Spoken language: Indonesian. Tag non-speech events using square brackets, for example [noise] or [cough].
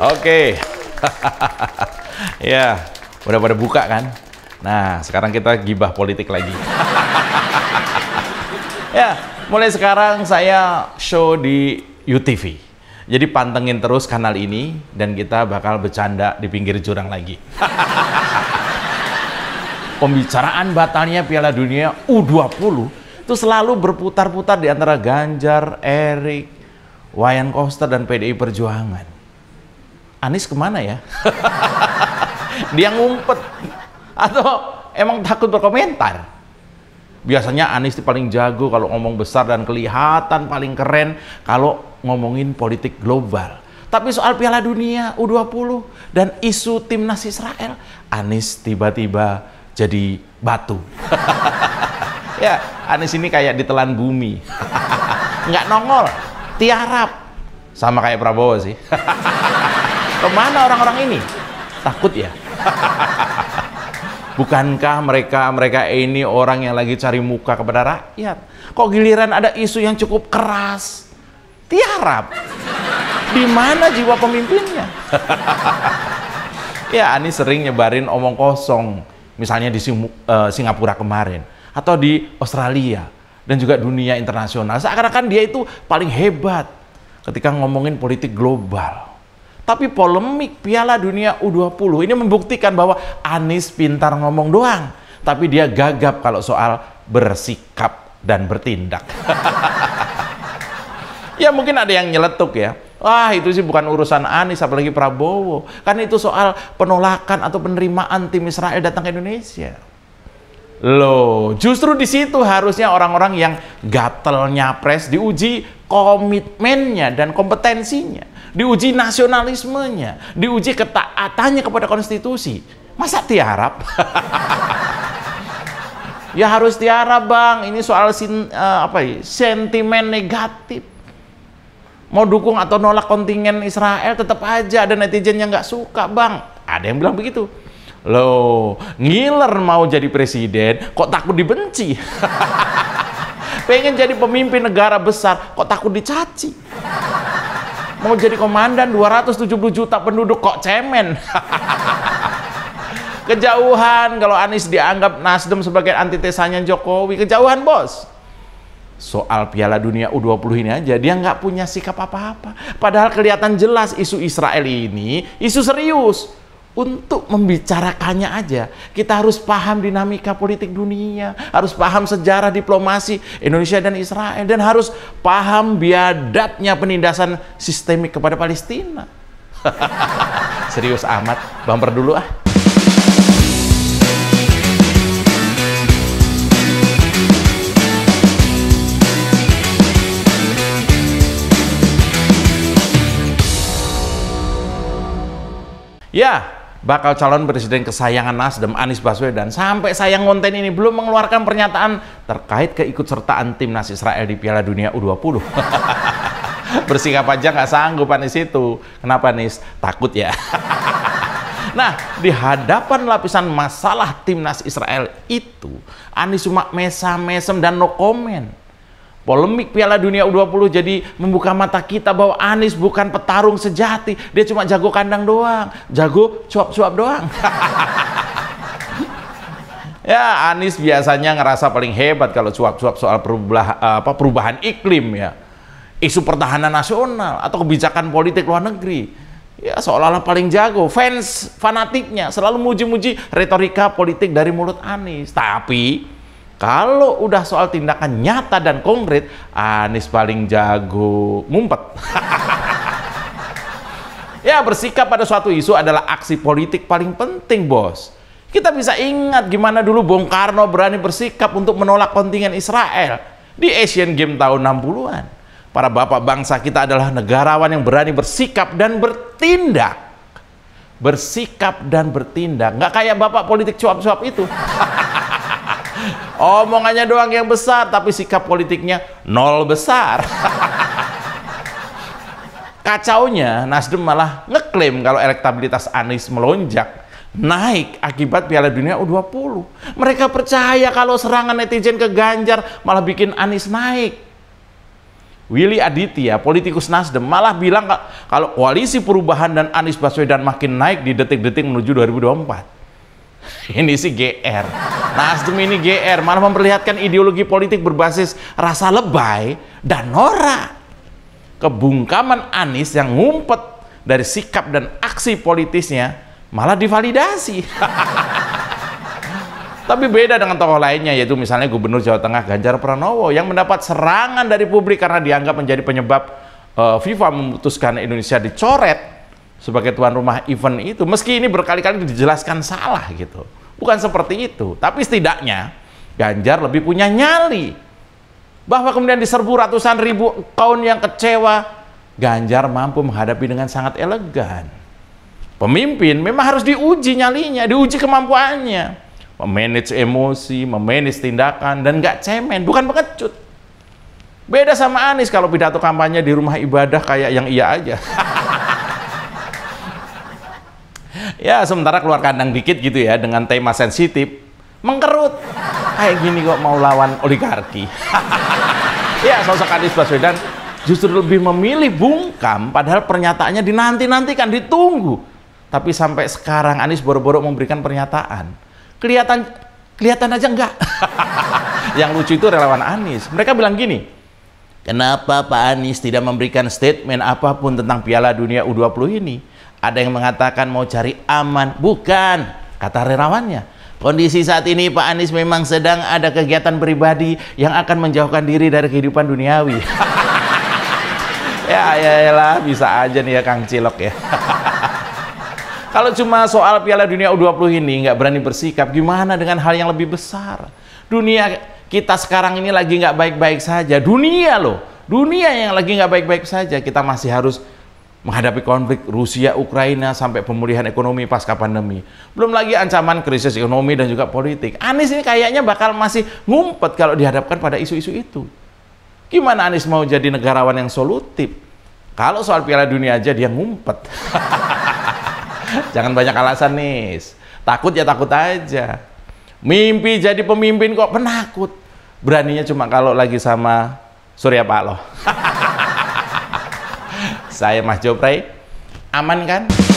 Oke. Okay. [laughs] ya, udah pada buka kan? Nah, sekarang kita gibah politik lagi. [laughs] ya, mulai sekarang saya show di UTV. Jadi pantengin terus kanal ini dan kita bakal bercanda di pinggir jurang lagi. [laughs] Pembicaraan batalnya Piala Dunia U20 itu selalu berputar-putar di antara Ganjar, Erik, Wayan Koster dan PDI Perjuangan. Anies kemana ya? [laughs] dia ngumpet atau emang takut berkomentar. Biasanya Anies itu paling jago kalau ngomong besar dan kelihatan paling keren kalau ngomongin politik global. Tapi soal Piala Dunia U20 dan isu timnas Israel, Anies tiba-tiba jadi batu. [laughs] ya, Anies ini kayak ditelan bumi. [laughs] Nggak nongol, tiarap. Sama kayak Prabowo sih. Kemana orang-orang ini? Takut ya? Bukankah mereka mereka ini orang yang lagi cari muka kepada rakyat? Kok giliran ada isu yang cukup keras? Tiarap. Di mana jiwa pemimpinnya? ya, Ani sering nyebarin omong kosong. Misalnya di eh, Singapura kemarin atau di Australia dan juga dunia internasional. Seakan-akan dia itu paling hebat ketika ngomongin politik global. Tapi polemik Piala Dunia U20 ini membuktikan bahwa Anies pintar ngomong doang, tapi dia gagap kalau soal bersikap dan bertindak. [laughs] ya mungkin ada yang nyeletuk ya. Wah itu sih bukan urusan Anies apalagi Prabowo. Karena itu soal penolakan atau penerimaan tim Israel datang ke Indonesia. Loh, justru di situ harusnya orang-orang yang gatelnya pres diuji komitmennya dan kompetensinya diuji nasionalismenya, diuji ketaatannya kepada konstitusi. Masa tiarap? [laughs] ya harus tiarap bang, ini soal sin, uh, apa ya, sentimen negatif. Mau dukung atau nolak kontingen Israel tetap aja ada netizen yang nggak suka bang. Ada yang bilang begitu. Loh, ngiler mau jadi presiden, kok takut dibenci? [laughs] Pengen jadi pemimpin negara besar, kok takut dicaci? mau jadi komandan 270 juta penduduk kok cemen [laughs] kejauhan kalau Anies dianggap Nasdem sebagai antitesanya Jokowi kejauhan bos soal Piala Dunia U20 ini aja dia nggak punya sikap apa-apa. Padahal kelihatan jelas isu Israel ini isu serius untuk membicarakannya aja. Kita harus paham dinamika politik dunia, harus paham sejarah diplomasi Indonesia dan Israel, dan harus paham biadabnya penindasan sistemik kepada Palestina. [laughs] Serius amat, bumper dulu ah. Ya, bakal calon presiden kesayangan Nasdem Anies Baswedan sampai sayang konten ini belum mengeluarkan pernyataan terkait keikutsertaan timnas Israel di Piala Dunia U20. [laughs] Bersikap aja nggak sanggup Anies itu. Kenapa Anies? Takut ya. [laughs] nah, di hadapan lapisan masalah timnas Israel itu, Anies cuma mesam-mesem dan no comment Polemik Piala Dunia U20 jadi membuka mata kita bahwa Anies bukan petarung sejati. Dia cuma jago kandang doang. Jago cuap-cuap doang. [laughs] ya, Anies biasanya ngerasa paling hebat kalau cuap-cuap soal perubahan, apa, perubahan iklim ya. Isu pertahanan nasional atau kebijakan politik luar negeri. Ya, seolah-olah paling jago. Fans fanatiknya selalu muji-muji retorika politik dari mulut Anies. Tapi kalau udah soal tindakan nyata dan konkret, Anies paling jago ngumpet. [laughs] ya, bersikap pada suatu isu adalah aksi politik paling penting, Bos. Kita bisa ingat gimana dulu Bung Karno berani bersikap untuk menolak kontingen Israel di Asian Games tahun 60-an. Para bapak bangsa kita adalah negarawan yang berani bersikap dan bertindak. Bersikap dan bertindak. Nggak kayak bapak politik cuap-cuap itu. [laughs] Omongannya doang yang besar, tapi sikap politiknya nol besar. [laughs] Kacaunya Nasdem malah ngeklaim kalau elektabilitas Anies melonjak naik akibat Piala Dunia U20. Mereka percaya kalau serangan netizen ke Ganjar malah bikin Anies naik. Willy Aditya, politikus Nasdem, malah bilang kalau koalisi perubahan dan Anies Baswedan makin naik di detik-detik menuju 2024. [laughs] ini sih GR. Nasdem ini GR, malah memperlihatkan ideologi politik berbasis rasa lebay dan norak. Kebungkaman Anis yang ngumpet dari sikap dan aksi politisnya malah divalidasi. [laughs] Tapi beda dengan tokoh lainnya yaitu misalnya Gubernur Jawa Tengah Ganjar Pranowo yang mendapat serangan dari publik karena dianggap menjadi penyebab uh, FIFA memutuskan Indonesia dicoret sebagai tuan rumah event itu meski ini berkali-kali dijelaskan salah gitu bukan seperti itu tapi setidaknya Ganjar lebih punya nyali bahwa kemudian diserbu ratusan ribu kaum yang kecewa Ganjar mampu menghadapi dengan sangat elegan pemimpin memang harus diuji nyalinya diuji kemampuannya memanage emosi memanage tindakan dan gak cemen bukan pengecut beda sama Anies kalau pidato kampanye di rumah ibadah kayak yang iya aja [laughs] ya sementara keluar kandang dikit gitu ya dengan tema sensitif mengkerut kayak gini kok mau lawan oligarki [laughs] ya sosok Anies Baswedan justru lebih memilih bungkam padahal pernyataannya dinanti-nantikan ditunggu tapi sampai sekarang Anies boro-boro memberikan pernyataan kelihatan kelihatan aja enggak [laughs] yang lucu itu relawan Anies mereka bilang gini kenapa Pak Anies tidak memberikan statement apapun tentang Piala Dunia U20 ini ada yang mengatakan mau cari aman bukan kata relawannya kondisi saat ini Pak Anies memang sedang ada kegiatan pribadi yang akan menjauhkan diri dari kehidupan duniawi [laughs] ya, ya ya lah bisa aja nih ya Kang Cilok ya [laughs] kalau cuma soal Piala Dunia U20 ini nggak berani bersikap gimana dengan hal yang lebih besar dunia kita sekarang ini lagi nggak baik-baik saja dunia loh dunia yang lagi nggak baik-baik saja kita masih harus menghadapi konflik Rusia Ukraina sampai pemulihan ekonomi pasca pandemi. Belum lagi ancaman krisis ekonomi dan juga politik. Anies ini kayaknya bakal masih ngumpet kalau dihadapkan pada isu-isu itu. Gimana Anies mau jadi negarawan yang solutif? Kalau soal Piala Dunia aja dia ngumpet. [laughs] Jangan banyak alasan, Nis. Takut ya takut aja. Mimpi jadi pemimpin kok penakut. Beraninya cuma kalau lagi sama Surya Paloh. [laughs] Saya Mas Jopray. Aman kan?